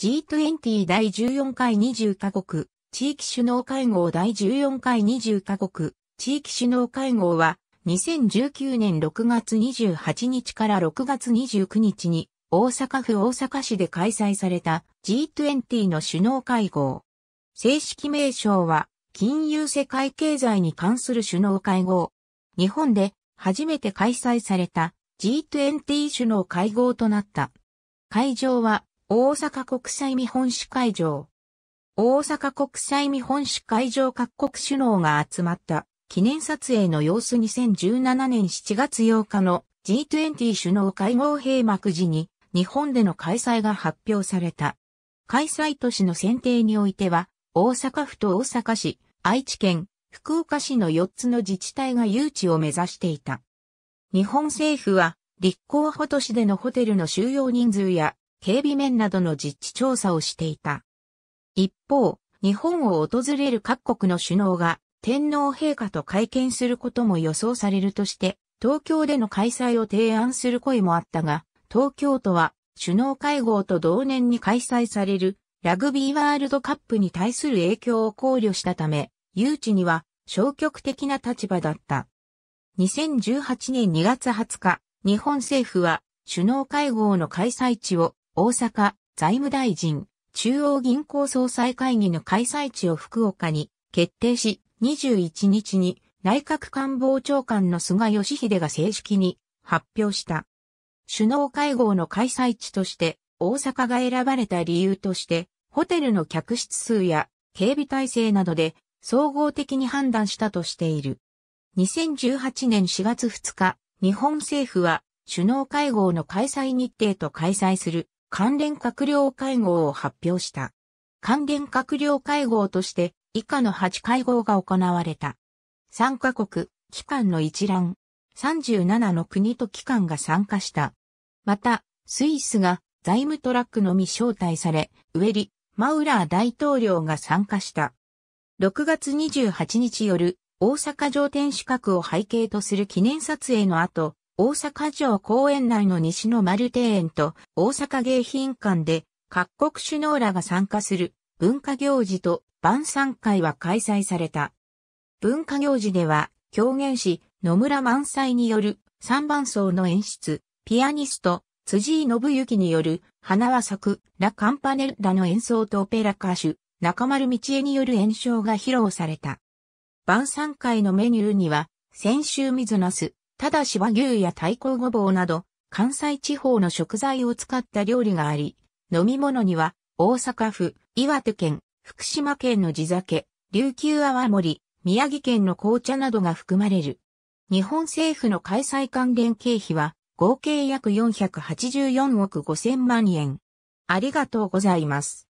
G20 第14回20カ国、地域首脳会合第14回20カ国、地域首脳会合は、2019年6月28日から6月29日に、大阪府大阪市で開催された G20 の首脳会合。正式名称は、金融世界経済に関する首脳会合。日本で初めて開催された G20 首脳会合となった。会場は大阪国際見本市会場。大阪国際見本市会場各国首脳が集まった記念撮影の様子2017年7月8日の G20 首脳会合閉幕時に日本での開催が発表された。開催都市の選定においては、大阪府と大阪市、愛知県、福岡市の4つの自治体が誘致を目指していた。日本政府は、立候補都市でのホテルの収容人数や警備面などの実地調査をしていた。一方、日本を訪れる各国の首脳が天皇陛下と会見することも予想されるとして、東京での開催を提案する声もあったが、東京都は首脳会合と同年に開催されるラグビーワールドカップに対する影響を考慮したため、誘致には消極的な立場だった。2018年2月20日、日本政府は首脳会合の開催地を大阪、財務大臣、中央銀行総裁会議の開催地を福岡に決定し、21日に内閣官房長官の菅義偉が正式に発表した。首脳会合の開催地として大阪が選ばれた理由として、ホテルの客室数や警備体制などで総合的に判断したとしている。2018年4月2日、日本政府は首脳会合の開催日程と開催する関連閣僚会合を発表した。関連閣僚会合として以下の8会合が行われた。参加国、機関の一覧、37の国と機関が参加した。また、スイスが財務トラックのみ招待され、ウェリ、マウラー大統領が参加した。6月28日夜、大阪城天守閣を背景とする記念撮影の後、大阪城公園内の西の丸庭園と大阪迎賓館で各国首脳らが参加する文化行事と晩餐会は開催された。文化行事では狂言師野村満載による三番奏の演出、ピアニスト辻井信幸による花は咲くラ・カンパネッラの演奏とオペラ歌手中丸道恵による演唱が披露された。晩餐会のメニューには、先週水なす、ただし和牛や太鼓ごぼうなど、関西地方の食材を使った料理があり、飲み物には、大阪府、岩手県、福島県の地酒、琉球泡盛、宮城県の紅茶などが含まれる。日本政府の開催関連経費は、合計約484億5000万円。ありがとうございます。